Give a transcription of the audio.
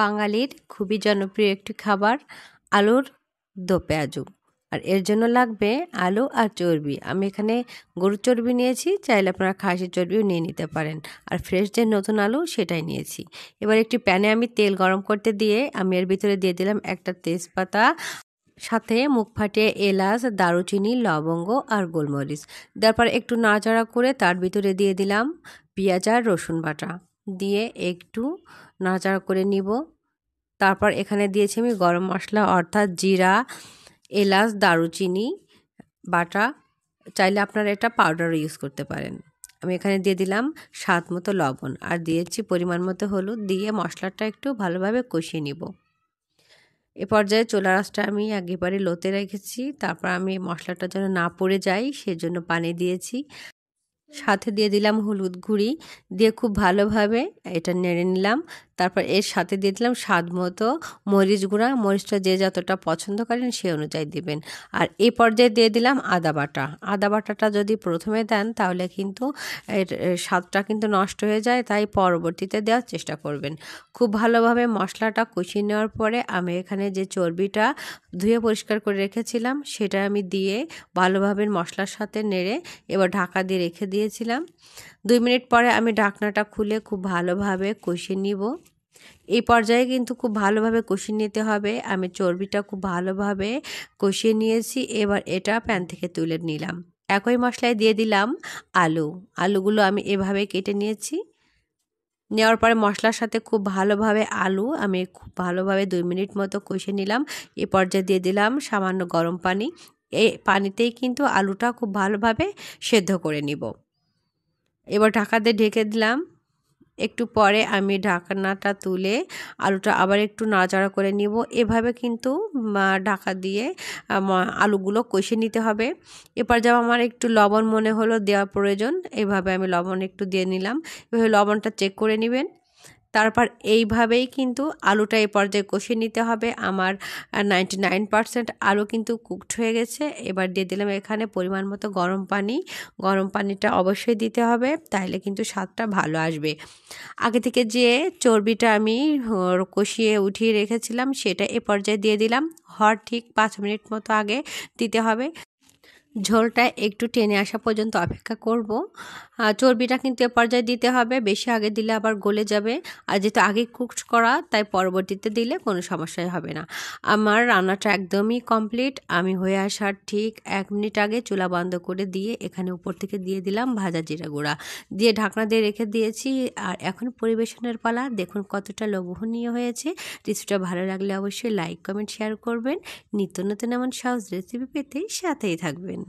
বাঙালির খুবই জনপ্রিয় একটি খাবার আলুর দো পেঁয়াজু আর এর জন্য লাগবে আলু আর চর্বি আমি এখানে গরুর চর্বি নিয়েছি চাইলে আপনারা খাসির চর্বিও নিয়ে নিতে পারেন আর ফ্রেশ যে নতুন আলু সেটাই নিয়েছি এবার একটি প্যানে আমি তেল গরম করতে দিয়ে আমি এর ভিতরে দিয়ে দিলাম একটা তেজপাতা সাথে মুখ ফাটিয়ে এলাচ দারুচিনি লবঙ্গ আর গোলমরিচ তারপর একটু নাড়াচাড়া করে তার ভিতরে দিয়ে দিলাম পেঁয়াজ আর রসুন বাটা দিয়ে একটু নাড়াচাড়া করে নিব তারপর এখানে দিয়েছি আমি গরম মশলা অর্থাৎ জিরা এলাচ দারুচিনি বাটা চাইলে আপনারা এটা পাউডারও ইউজ করতে পারেন আমি এখানে দিয়ে দিলাম স্বাদ মতো লবণ আর দিয়েছি পরিমাণ মতো হলুদ দিয়ে মশলাটা একটু ভালোভাবে কষিয়ে নিব এ পর্যায়ে চোলা রাসটা আমি একেবারে লোতে রেখেছি তারপর আমি মশলাটা যেন না পড়ে যাই সেজন্য পানি দিয়েছি সাথে দিয়ে দিলাম হলুদ গুঁড়ি দিয়ে খুব ভালোভাবে এটা নেড়ে নিলাম তারপর এর সাথে দিয়ে দিলাম স্বাদ মতো মরিচ গুঁড়া মরিচটা যে যতটা পছন্দ করেন সে অনুযায়ী দিবেন আর এই পর্যায়ে দিয়ে দিলাম আদা বাটা আদা বাটাটা যদি প্রথমে দেন তাহলে কিন্তু এর স্বাদটা কিন্তু নষ্ট হয়ে যায় তাই পরবর্তীতে দেওয়ার চেষ্টা করবেন খুব ভালোভাবে মশলাটা কষিয়ে নেওয়ার পরে আমি এখানে যে চর্বিটা ধুয়ে পরিষ্কার করে রেখেছিলাম সেটা আমি দিয়ে ভালোভাবে মশলার সাথে নেড়ে এবার ঢাকা দিয়ে রেখে দিয়েছিলাম দুই মিনিট পরে আমি ঢাকনাটা খুলে খুব ভালোভাবে কষিয়ে নিব এই পর্যায়ে কিন্তু খুব ভালোভাবে কষিয়ে নিতে হবে আমি চর্বিটা খুব ভালোভাবে কষিয়ে নিয়েছি এবার এটা প্যান থেকে তুলে নিলাম একই মশলায় দিয়ে দিলাম আলু আলুগুলো আমি এভাবে কেটে নিয়েছি নেওয়ার পরে মশলার সাথে খুব ভালোভাবে আলু আমি খুব ভালোভাবে দুই মিনিট মতো কষে নিলাম এ পর্যায়ে দিয়ে দিলাম সামান্য গরম পানি এই পানিতেই কিন্তু আলুটা খুব ভালোভাবে সেদ্ধ করে নিব এবার ঢাকা দিয়ে ঢেকে দিলাম একটু পরে আমি ঢাকনাটা তুলে আলুটা আবার একটু নাড়াচাড়া করে নিব এভাবে কিন্তু ঢাকা দিয়ে আলুগুলো কষে নিতে হবে এবার যাব আমার একটু লবণ মনে হলো দেওয়া প্রয়োজন এভাবে আমি লবণ একটু দিয়ে নিলাম এভাবে লবণটা চেক করে নেবেন তারপর এইভাবেই কিন্তু আলুটা এই পর্যায়ে কষে নিতে হবে আমার নাইনটি নাইন পারসেন্ট আলু কিন্তু কুকড হয়ে গেছে এবার দিয়ে দিলাম এখানে পরিমাণ মতো গরম পানি গরম পানিটা অবশ্যই দিতে হবে তাহলে কিন্তু স্বাদটা ভালো আসবে আগে থেকে যে চর্বিটা আমি কষিয়ে উঠিয়ে রেখেছিলাম সেটা এ পর্যায়ে দিয়ে দিলাম হর ঠিক পাঁচ মিনিট মতো আগে দিতে হবে ঝোলটা একটু টেনে আসা পর্যন্ত অপেক্ষা করব চর্বিটা কিন্তু এ পর্যায়ে দিতে হবে বেশি আগে দিলে আবার গলে যাবে আর যেহেতু আগে কুকড করা তাই পরবর্তীতে দিলে কোনো সমস্যাই হবে না আমার রান্নাটা একদমই কমপ্লিট আমি হয়ে আসার ঠিক এক মিনিট আগে চুলা বন্ধ করে দিয়ে এখানে উপর থেকে দিয়ে দিলাম ভাজা জিরা গুঁড়া দিয়ে ঢাকনা দিয়ে রেখে দিয়েছি আর এখন পরিবেশনের পালা দেখুন কতটা লোভনীয় হয়েছে রেসিপিটা ভালো লাগলে অবশ্যই লাইক কমেন্ট শেয়ার করবেন নিত্য নতুন এমন সহজ রেসিপি পেতে সাথেই থাকবেন